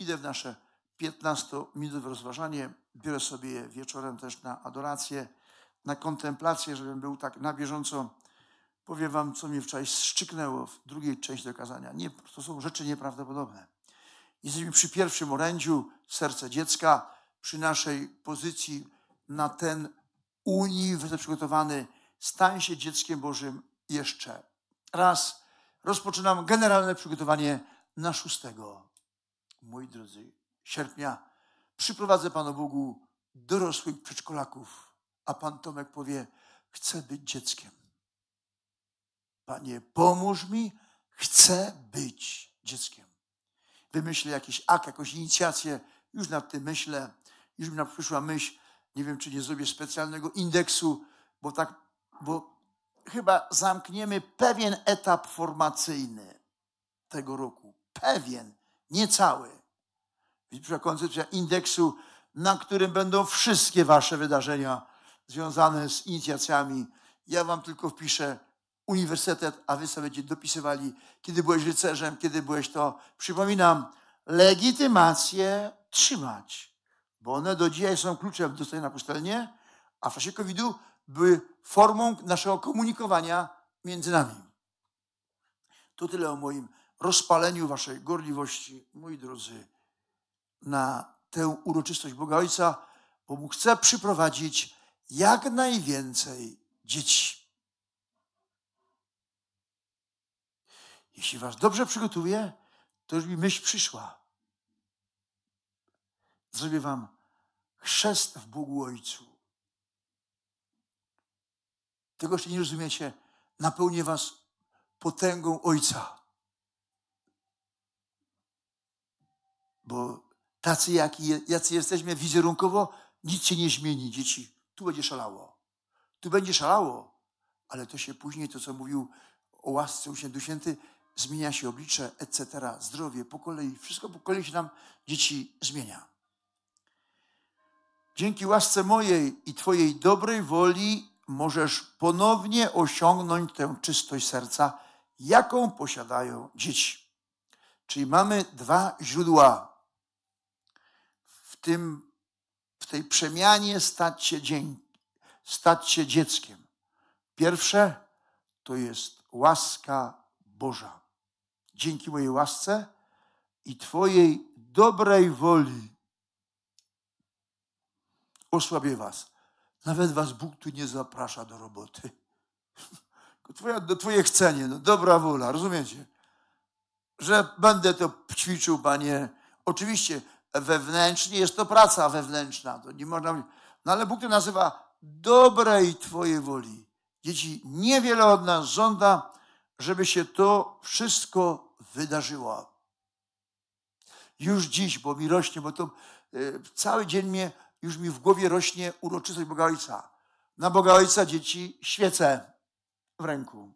Idę w nasze 15-minutowe rozważanie, biorę sobie je wieczorem też na adorację, na kontemplację, żebym był tak na bieżąco. Powiem wam, co mi wczoraj szczyknęło w drugiej części dokazania. Nie, to są rzeczy nieprawdopodobne. Jesteśmy przy pierwszym orędziu, serce dziecka, przy naszej pozycji na ten uniwersytet przygotowany. Stań się dzieckiem Bożym jeszcze raz. Rozpoczynam generalne przygotowanie na szóstego moi drodzy, sierpnia przyprowadzę Panu Bogu dorosłych przedszkolaków, a Pan Tomek powie, chcę być dzieckiem. Panie, pomóż mi, chcę być dzieckiem. Wymyślę jakiś akt, jakąś inicjację, już nad tym myślę, już mi przyszła myśl, nie wiem, czy nie zrobię specjalnego indeksu, bo tak, bo chyba zamkniemy pewien etap formacyjny tego roku. Pewien. Niecały. Widzisz, koncepcja indeksu, na którym będą wszystkie wasze wydarzenia związane z inicjacjami. Ja wam tylko wpiszę uniwersytet, a wy sobie będziecie dopisywali, kiedy byłeś rycerzem, kiedy byłeś to. Przypominam, legitymację trzymać, bo one do dzisiaj są kluczem do stoju na pustelnie, a w czasie COVID-u były formą naszego komunikowania między nami. To tyle o moim rozpaleniu waszej gorliwości, moi drodzy, na tę uroczystość Boga Ojca, bo Bóg chce przyprowadzić jak najwięcej dzieci. Jeśli was dobrze przygotuję, to już mi myśl przyszła. Zrobię wam chrzest w Bogu Ojcu. Tego jeszcze nie rozumiecie. Napełnię was potęgą Ojca. bo tacy, jaki, jacy jesteśmy wizerunkowo, nic się nie zmieni, dzieci. Tu będzie szalało. Tu będzie szalało, ale to się później, to co mówił o łasce Uświęty Święty, zmienia się oblicze, etc., zdrowie, po kolei, wszystko po kolei się nam dzieci zmienia. Dzięki łasce mojej i Twojej dobrej woli możesz ponownie osiągnąć tę czystość serca, jaką posiadają dzieci. Czyli mamy dwa źródła w, tym, w tej przemianie stać się, dzień, stać się dzieckiem. Pierwsze to jest łaska Boża. Dzięki mojej łasce i Twojej dobrej woli osłabię Was. Nawet Was Bóg tu nie zaprasza do roboty. Twoja, twoje chcenie, no, dobra wola, rozumiecie? Że będę to ćwiczył, Panie. Oczywiście wewnętrznie, jest to praca wewnętrzna. To nie można mówić. No ale Bóg to nazywa dobrej Twojej woli. Dzieci, niewiele od nas żąda, żeby się to wszystko wydarzyło. Już dziś, bo mi rośnie, bo to y, cały dzień mnie, już mi w głowie rośnie uroczystość Boga Ojca. Na Boga Ojca dzieci świecę w ręku.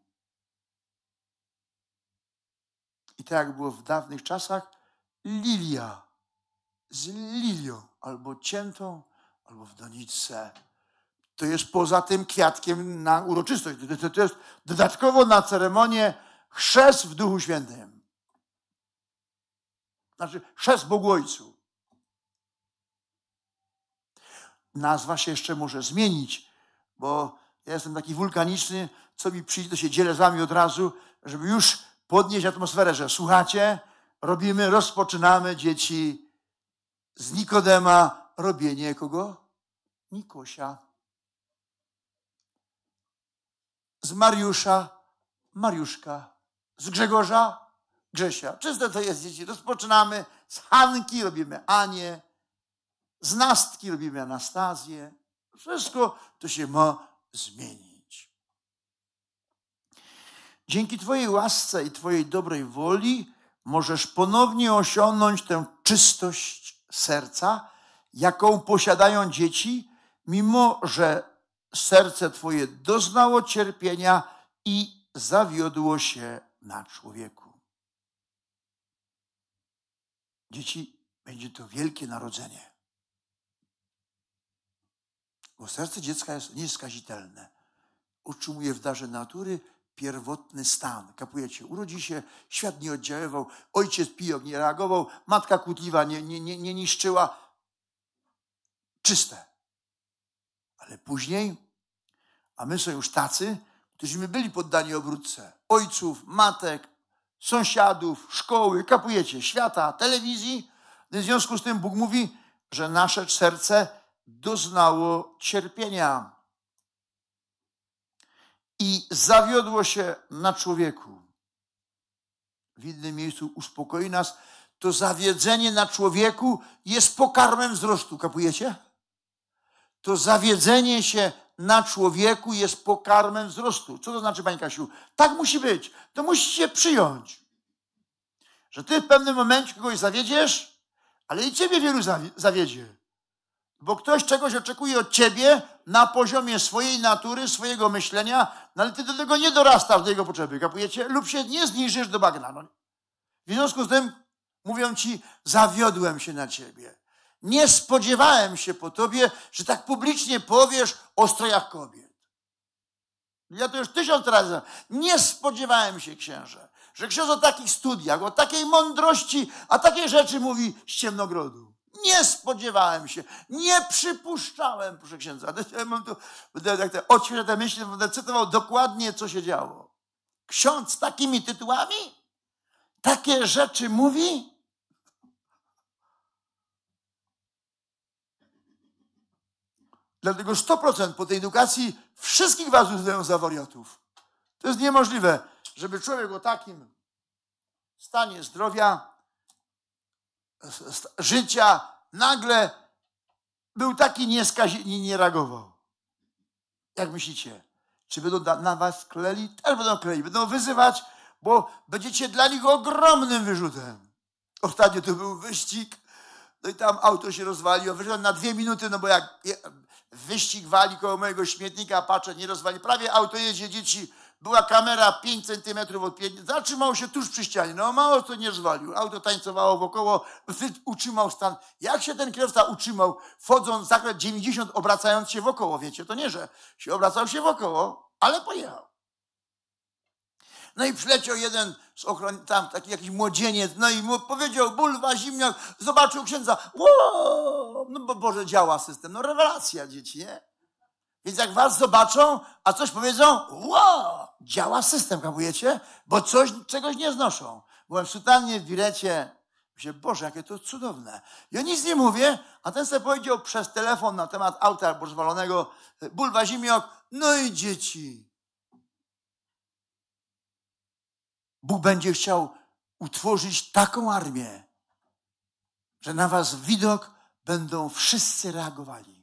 I tak jak było w dawnych czasach, lilia z lilią, albo ciętą, albo w doniczce. To jest poza tym kwiatkiem na uroczystość. To, to jest dodatkowo na ceremonię chrzest w Duchu Świętym. Znaczy chrzest Bogu Ojcu. Nazwa się jeszcze może zmienić, bo ja jestem taki wulkaniczny, co mi przyjdzie, to się dzielę z wami od razu, żeby już podnieść atmosferę, że słuchacie, robimy, rozpoczynamy dzieci z Nikodema robienie kogo? Nikosia. Z Mariusza Mariuszka. Z Grzegorza Grzesia. Czyste to jest, dzieci. Rozpoczynamy z Hanki, robimy Anię. Z Nastki robimy Anastazję. Wszystko to się ma zmienić. Dzięki Twojej łasce i Twojej dobrej woli możesz ponownie osiągnąć tę czystość serca, jaką posiadają dzieci, mimo że serce Twoje doznało cierpienia i zawiodło się na człowieku. Dzieci, będzie to wielkie narodzenie. Bo serce dziecka jest nieskazitelne. Utrzymuje w darze natury pierwotny stan. Kapujecie? Urodzi się, świat nie oddziaływał, ojciec pijok nie reagował, matka kłótliwa nie, nie, nie, nie niszczyła. Czyste. Ale później, a my są już tacy, którzyśmy byli poddani obrótce. Ojców, matek, sąsiadów, szkoły, kapujecie, świata, telewizji. No w związku z tym Bóg mówi, że nasze serce doznało cierpienia i zawiodło się na człowieku. W innym miejscu uspokoi nas, to zawiedzenie na człowieku jest pokarmem wzrostu. Kapujecie? To zawiedzenie się na człowieku jest pokarmem wzrostu. Co to znaczy, Pani Kasiu? Tak musi być. To musicie przyjąć. Że ty w pewnym momencie kogoś zawiedziesz, ale i ciebie wielu zawiedzie. Bo ktoś czegoś oczekuje od ciebie na poziomie swojej natury, swojego myślenia, no ale ty do tego nie dorastasz, do jego potrzeby, kapujecie? Lub się nie zniżysz do bagna. No. W związku z tym mówią ci, zawiodłem się na ciebie. Nie spodziewałem się po tobie, że tak publicznie powiesz o strojach kobiet. Ja to już tysiąc razy. Nie spodziewałem się, księże, że ksiądz o takich studiach, o takiej mądrości, a takie rzeczy mówi z ciemnogrodu. Nie spodziewałem się, nie przypuszczałem, proszę księdza. Ja mam tak odświeżę te myśli, będę cytował dokładnie, co się działo. Ksiądz z takimi tytułami? Takie rzeczy mówi? Dlatego 100% po tej edukacji wszystkich was uznają za wariatów. To jest niemożliwe, żeby człowiek o takim stanie zdrowia życia nagle był taki nieskaźny i nie reagował. Jak myślicie? Czy będą na was kleli? Też będą kleli. Będą wyzywać, bo będziecie dla nich ogromnym wyrzutem. Ostatnio to był wyścig, no i tam auto się rozwaliło. Wyszedłem na dwie minuty, no bo jak wyścig wali koło mojego śmietnika, patrzę, nie rozwali. Prawie auto jedzie, dzieci była kamera 5 centymetrów od piętna, zatrzymał się tuż przy ścianie, no mało co nie zwalił, auto tańcowało wokoło, utrzymał stan. Jak się ten kierowca utrzymał, wchodząc w zakręt 90, obracając się wokoło, wiecie, to nie, że się obracał się wokoło, ale pojechał. No i przyleciał jeden z ochron- tam taki jakiś młodzieniec, no i mu powiedział, bulwa, zimniak, zobaczył księdza, Ło! no bo Boże działa system, no rewelacja dzieci, nie? Więc jak was zobaczą, a coś powiedzą, wow, działa system, kapujecie? Bo coś, czegoś nie znoszą. Byłem w sutannie, w bilecie. Myślę, Boże, jakie to cudowne. Ja nic nie mówię, a ten sobie powiedział przez telefon na temat auta albo zwalonego e, bulwa zimiok, no i dzieci. Bóg będzie chciał utworzyć taką armię, że na was widok będą wszyscy reagowali.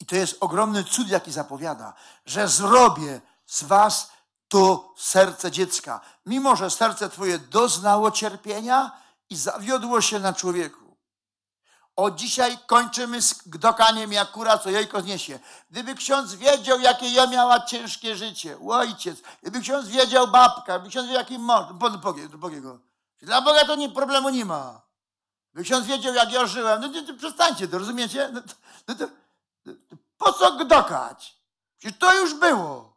I to jest ogromny cud, jaki zapowiada, że zrobię z was to serce dziecka. Mimo, że serce twoje doznało cierpienia i zawiodło się na człowieku. Od dzisiaj kończymy z gdokaniem jak kura, co jajko zniesie. Gdyby ksiądz wiedział, jakie ja miała ciężkie życie, ojciec, gdyby ksiądz wiedział babka, gdyby ksiądz wiedział, jaki mąż, Bogiego. Dla Boga to nie, problemu nie ma. Gdyby ksiądz wiedział, jak ja żyłem, no to, to przestańcie, to rozumiecie? No to, no to, po co gdokać? Przecież to już było.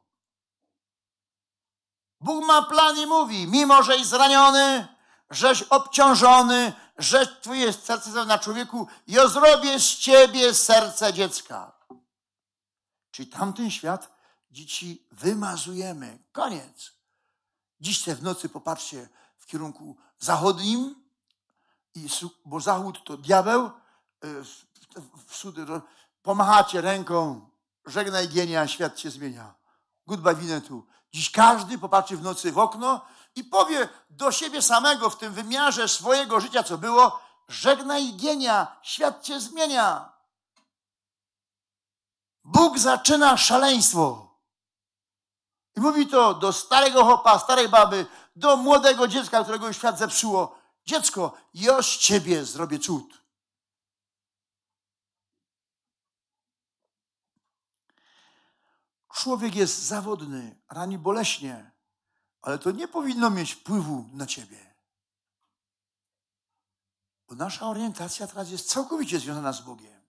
Bóg ma plan i mówi, mimo że jest zraniony, żeś obciążony, że twoje serce na człowieku, ja zrobię z ciebie serce dziecka. Czyli tamten świat dzieci wymazujemy. Koniec. Dziś te w nocy popatrzcie w kierunku zachodnim, bo zachód to diabeł, y, w, w, w, pomachacie ręką, żegnaj genia, świat się zmienia. Goodbye winetu. Dziś każdy popatrzy w nocy w okno i powie do siebie samego w tym wymiarze swojego życia, co było, żegnaj genia, świat się zmienia. Bóg zaczyna szaleństwo. I mówi to do starego chopa, starej baby, do młodego dziecka, którego już świat zepsuło. Dziecko, ja z ciebie zrobię cud. Człowiek jest zawodny, rani boleśnie, ale to nie powinno mieć wpływu na ciebie. Bo nasza orientacja teraz jest całkowicie związana z Bogiem.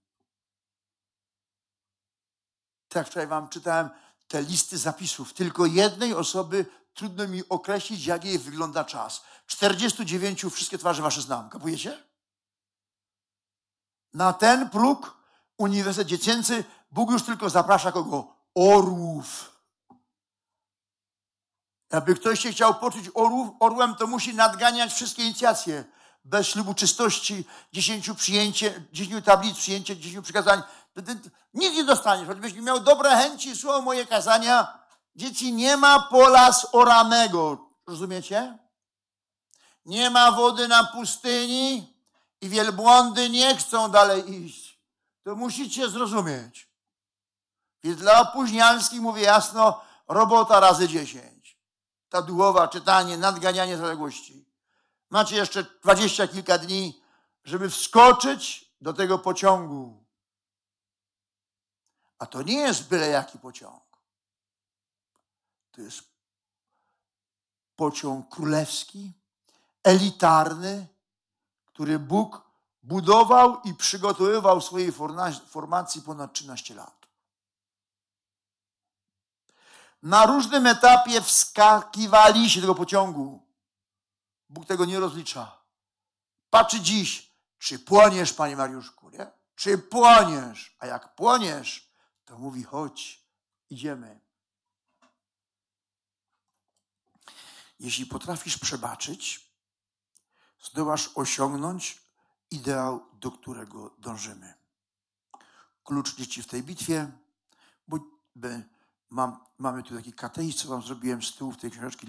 Tak wczoraj wam czytałem te listy zapisów. Tylko jednej osoby trudno mi określić, jak jej wygląda czas. 49 wszystkie twarze wasze znam. Kapujecie? Na ten próg Uniwersytet Dziecięcy Bóg już tylko zaprasza kogo? orłów. Aby ktoś się chciał poczuć orłów, orłem, to musi nadganiać wszystkie inicjacje. Bez ślubu czystości, dziesięciu przyjęcie, dziesięciu tablic przyjęcie, dziesięciu przykazań. Nic nie dostaniesz. Choćbyś miał dobre chęci, słowo moje kazania, dzieci nie ma pola z oranego. Rozumiecie? Nie ma wody na pustyni i wielbłądy nie chcą dalej iść. To musicie zrozumieć. Więc dla opóźnialskich mówię jasno, robota razy dziesięć. Ta duchowa, czytanie, nadganianie zaległości. Macie jeszcze dwadzieścia kilka dni, żeby wskoczyć do tego pociągu. A to nie jest byle jaki pociąg. To jest pociąg królewski, elitarny, który Bóg budował i przygotowywał swojej formacji ponad 13 lat na różnym etapie wskakiwali się tego pociągu. Bóg tego nie rozlicza. Patrzy dziś, czy płoniesz, panie Mariuszku, nie? Czy płoniesz? A jak płoniesz, to mówi: chodź, idziemy. Jeśli potrafisz przebaczyć, zdołasz osiągnąć ideał, do którego dążymy. Klucz dzieci w tej bitwie, bo by. Mam, mamy tu taki katechizm, co wam zrobiłem z tyłu w tej książeczki.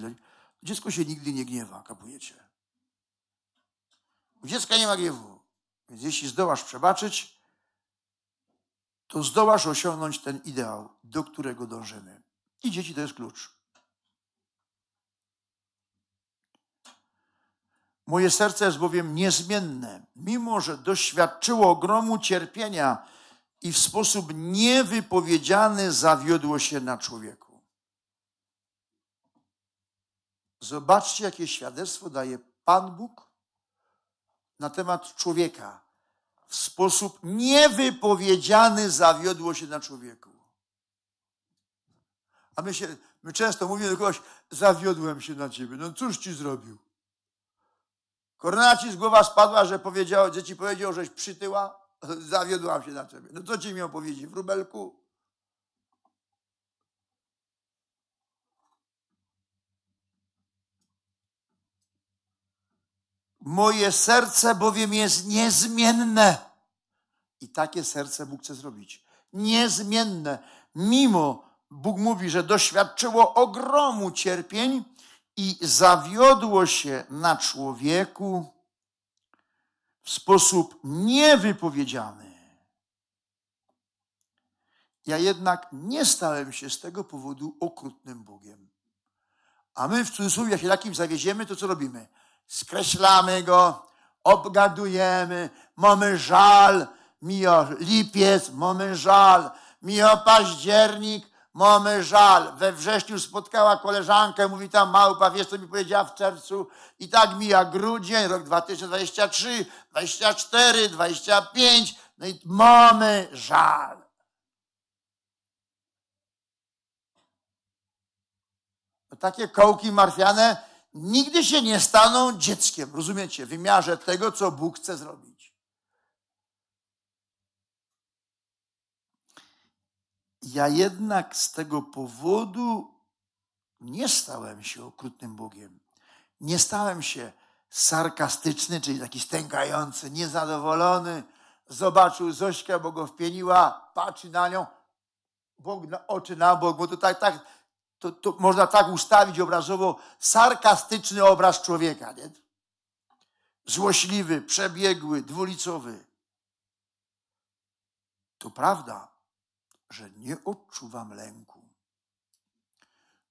Dziecko się nigdy nie gniewa, kapujecie. U dziecka nie ma gniewu. Więc jeśli zdołasz przebaczyć, to zdołasz osiągnąć ten ideał, do którego dążymy. I dzieci to jest klucz. Moje serce jest bowiem niezmienne, mimo że doświadczyło ogromu cierpienia i w sposób niewypowiedziany zawiodło się na człowieku. Zobaczcie, jakie świadectwo daje Pan Bóg na temat człowieka. W sposób niewypowiedziany zawiodło się na człowieku. A my, się, my często mówimy do kogoś, zawiodłem się na ciebie. No cóż ci zrobił? Kornela ci z głowa spadła, że powiedział, dzieci powiedział, żeś przytyła. zawiodłam się na ciebie. No co ci mi w wróbelku? Moje serce bowiem jest niezmienne. I takie serce Bóg chce zrobić. Niezmienne. Mimo, Bóg mówi, że doświadczyło ogromu cierpień i zawiodło się na człowieku, w sposób niewypowiedziany. Ja jednak nie stałem się z tego powodu okrutnym Bogiem. A my w cudzysłowie, jak się takim zawieziemy, to co robimy? Skreślamy go, obgadujemy, mamy żal, mija lipiec, mamy żal, mija październik, Mamy żal. We wrześniu spotkała koleżankę, mówi tam małpa, wiesz co mi powiedziała w czerwcu? I tak mija grudzień, rok 2023, 24, 25. No i mamy żal. No takie kołki marfiane nigdy się nie staną dzieckiem, rozumiecie, w wymiarze tego, co Bóg chce zrobić. Ja jednak z tego powodu nie stałem się okrutnym Bogiem. Nie stałem się sarkastyczny, czyli taki stękający, niezadowolony. Zobaczył Zośkę, bo go wpieniła, patrzy na nią, Bóg na, oczy na bok, bo to tak, tak, to, to można tak ustawić obrazowo sarkastyczny obraz człowieka, nie? Złośliwy, przebiegły, dwulicowy. To prawda że nie odczuwam lęku,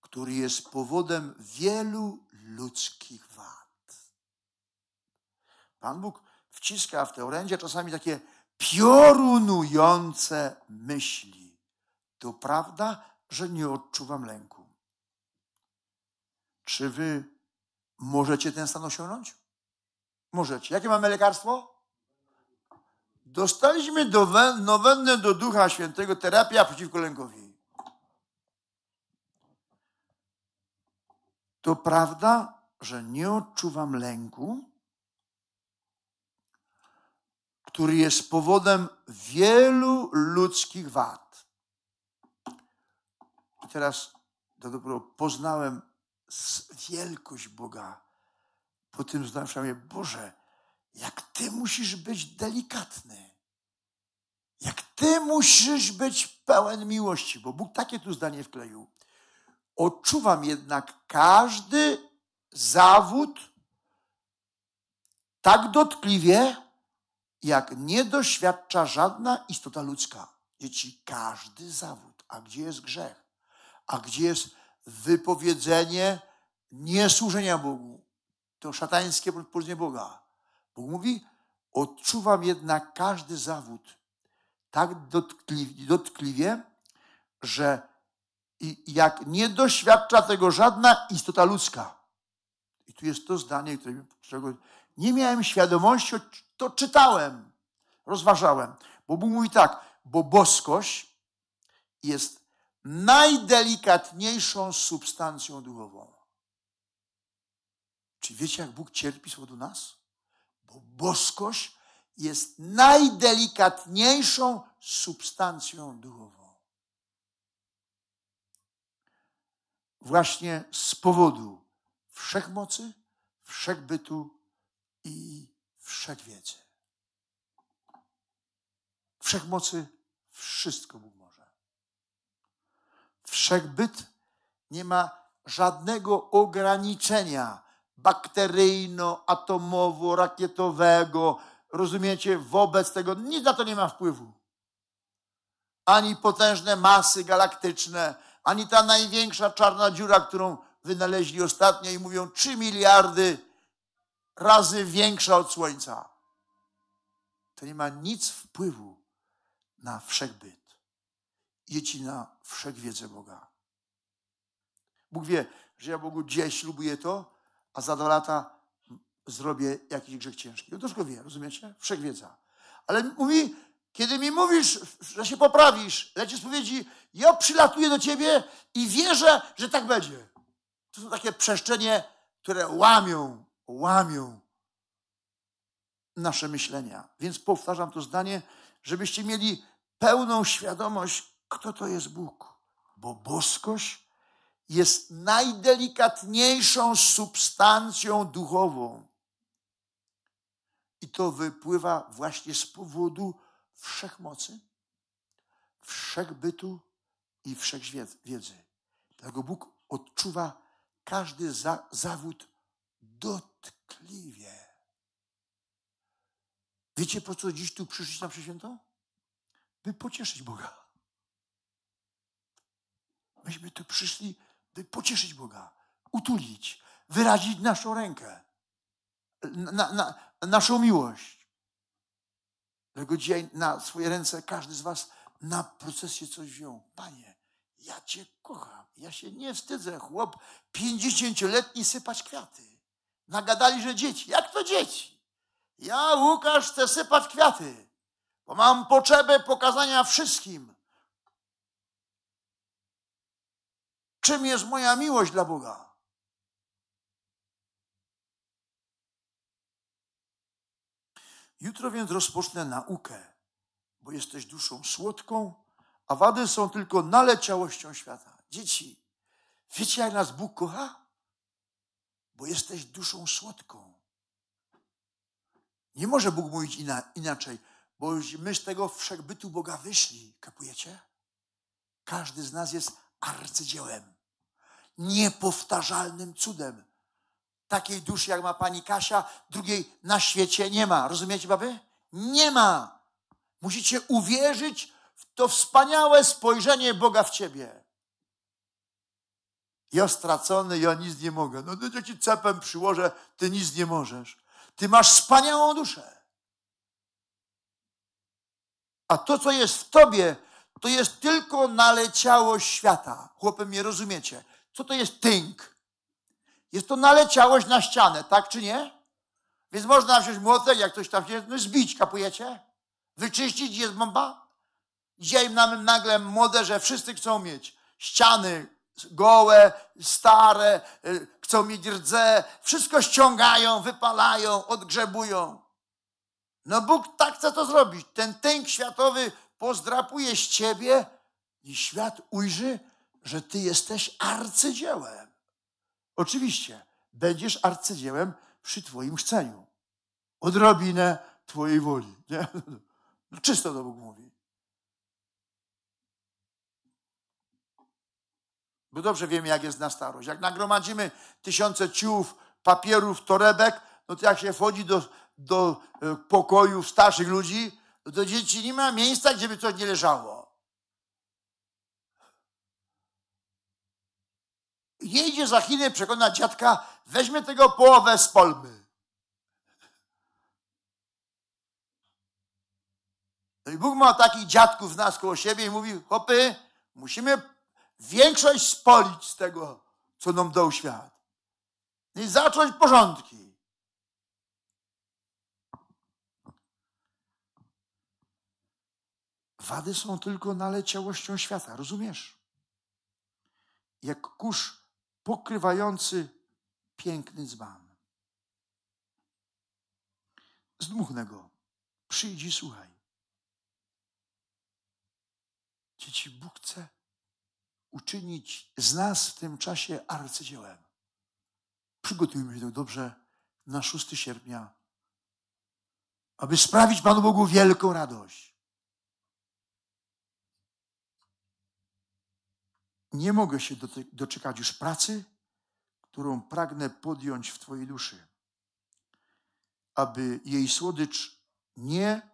który jest powodem wielu ludzkich wad. Pan Bóg wciska w te orędzie czasami takie piorunujące myśli. To prawda, że nie odczuwam lęku. Czy wy możecie ten stan osiągnąć? Możecie. Jakie mamy lekarstwo? Dostaliśmy do nowennę do Ducha Świętego terapia przeciwko lękowi. To prawda, że nie odczuwam lęku, który jest powodem wielu ludzkich wad. I teraz tak to dopiero poznałem wielkość Boga. Po tym zdałem się Boże, jak ty musisz być delikatny. Jak ty musisz być pełen miłości, bo Bóg takie tu zdanie wkleił. Odczuwam jednak każdy zawód tak dotkliwie, jak nie doświadcza żadna istota ludzka. Dzieci, każdy zawód. A gdzie jest grzech? A gdzie jest wypowiedzenie niesłużenia Bogu? To szatańskie podporzenie Boga. Bóg mówi, odczuwam jednak każdy zawód tak dotkliwie, dotkliwie że jak nie doświadcza tego żadna istota ludzka. I tu jest to zdanie, którego nie miałem świadomości, to czytałem, rozważałem. Bo Bóg mówi tak, bo boskość jest najdelikatniejszą substancją duchową. Czy wiecie, jak Bóg cierpi z powodu nas? Bo boskość jest najdelikatniejszą substancją duchową. Właśnie z powodu wszechmocy, wszechbytu i wszechwiedzy. Wszechmocy wszystko Bóg może. Wszechbyt nie ma żadnego ograniczenia bakteryjno-atomowo-rakietowego, rozumiecie, wobec tego nic na to nie ma wpływu. Ani potężne masy galaktyczne, ani ta największa czarna dziura, którą wynaleźli ostatnio i mówią 3 miliardy razy większa od Słońca. To nie ma nic wpływu na wszechbyt. Idzie na wszechwiedzę Boga. Bóg wie, że ja Bogu gdzieś lubię to, a za dwa lata zrobię jakiś grzech ciężki. On no wszystko wie, rozumiecie? Wszechwiedza. Ale mówi, kiedy mi mówisz, że się poprawisz, lecisz powiedzi, ja przylatuję do ciebie i wierzę, że tak będzie. To są takie przestrzenie, które łamią, łamią nasze myślenia. Więc powtarzam to zdanie, żebyście mieli pełną świadomość, kto to jest Bóg. Bo boskość jest najdelikatniejszą substancją duchową. I to wypływa właśnie z powodu wszechmocy, wszechbytu i wszechwiedzy. Dlatego Bóg odczuwa każdy za, zawód dotkliwie. Wiecie, po co dziś tu przyszliśmy, na przeświętą? By pocieszyć Boga. Myśmy tu przyszli, by pocieszyć Boga, utulić, wyrazić naszą rękę, na, na, naszą miłość. Dlatego dzisiaj na swoje ręce każdy z Was na procesie coś wziął. Panie, ja Cię kocham, ja się nie wstydzę. Chłop 50-letni sypać kwiaty. Nagadali, że dzieci. Jak to dzieci? Ja, Łukasz, chcę sypać kwiaty, bo mam potrzebę pokazania wszystkim, Czym jest moja miłość dla Boga? Jutro więc rozpocznę naukę, bo jesteś duszą słodką, a wady są tylko naleciałością świata. Dzieci, wiecie jak nas Bóg kocha? Bo jesteś duszą słodką. Nie może Bóg mówić ina inaczej, bo my z tego wszechbytu Boga wyszli. Kapujecie? Każdy z nas jest arcydziełem niepowtarzalnym cudem. Takiej duszy, jak ma pani Kasia, drugiej na świecie nie ma. Rozumiecie, baby? Nie ma. Musicie uwierzyć w to wspaniałe spojrzenie Boga w ciebie. Ja stracony, ja nic nie mogę. No to no, ci cepem przyłożę, ty nic nie możesz. Ty masz wspaniałą duszę. A to, co jest w tobie, to jest tylko naleciałość świata. Chłopem, mnie rozumiecie. Co to jest tynk? Jest to naleciałość na ścianę, tak czy nie? Więc można wziąć młotek, jak ktoś tam wziąć, no zbić, kapujecie? Wyczyścić, jest bomba? Dzisiaj nam nagle młode, że wszyscy chcą mieć ściany gołe, stare, y, chcą mieć rdze, wszystko ściągają, wypalają, odgrzebują. No Bóg tak chce to zrobić. Ten tęg światowy pozdrapuje z ciebie i świat ujrzy, że Ty jesteś arcydziełem. Oczywiście, będziesz arcydziełem przy Twoim chceniu. Odrobinę Twojej woli. Nie? No, czysto to Bóg mówi. Bo dobrze wiemy, jak jest na starość. Jak nagromadzimy tysiące ciów, papierów, torebek, no to jak się wchodzi do, do e, pokojów starszych ludzi, no to dzieci nie ma miejsca, gdzie by to nie leżało. Jedzie za Chiny przekona dziadka, weźmie tego połowę z polmy. No i Bóg ma takich dziadków w nas koło siebie i mówi, chopy, musimy większość spolić z tego, co nam dał świat. No I zacząć porządki. Wady są tylko naleciałością świata, rozumiesz? Jak kurz pokrywający piękny dzban. Zdmuchnę go. Przyjdź i słuchaj. Dzieci, Bóg chce uczynić z nas w tym czasie arcydziełem. Przygotujmy się dobrze na 6 sierpnia, aby sprawić Panu Bogu wielką radość. Nie mogę się doczekać już pracy, którą pragnę podjąć w Twojej duszy, aby jej słodycz nie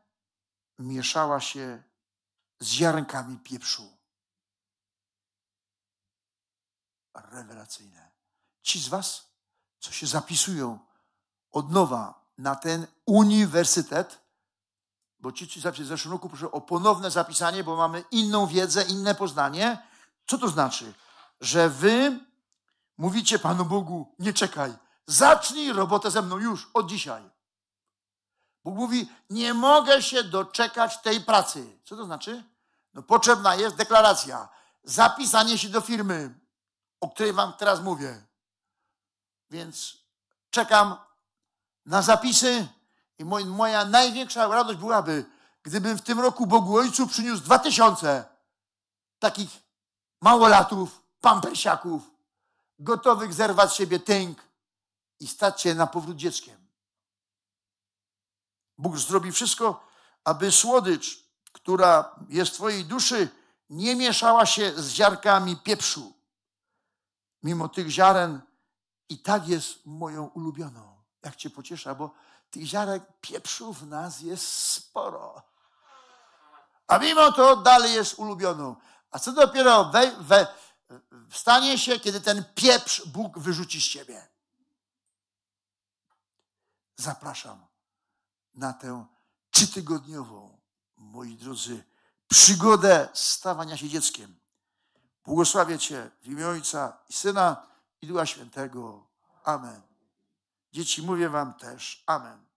mieszała się z ziarnkami pieprzu. Rewelacyjne. Ci z Was, co się zapisują od nowa na ten uniwersytet, bo ci, co się w zeszłym roku, proszę o ponowne zapisanie, bo mamy inną wiedzę, inne poznanie, co to znaczy? Że wy mówicie Panu Bogu, nie czekaj, zacznij robotę ze mną już, od dzisiaj. Bóg mówi, nie mogę się doczekać tej pracy. Co to znaczy? No, potrzebna jest deklaracja, zapisanie się do firmy, o której Wam teraz mówię. Więc czekam na zapisy i moja największa radość byłaby, gdybym w tym roku Bogu Ojcu przyniósł dwa tysiące takich małolatów, pampersiaków, gotowych zerwać z siebie tynk i stać się na powrót dzieckiem. Bóg zrobi wszystko, aby słodycz, która jest w Twojej duszy, nie mieszała się z ziarkami pieprzu. Mimo tych ziaren i tak jest moją ulubioną. Jak Cię pociesza, bo tych ziarek pieprzu w nas jest sporo. A mimo to dalej jest ulubioną. A co dopiero we, we, stanie się, kiedy ten pieprz Bóg wyrzuci z ciebie? Zapraszam na tę trzytygodniową, moi drodzy, przygodę stawania się dzieckiem. Błogosławię Cię w imię Ojca i Syna i Ducha Świętego. Amen. Dzieci, mówię Wam też. Amen.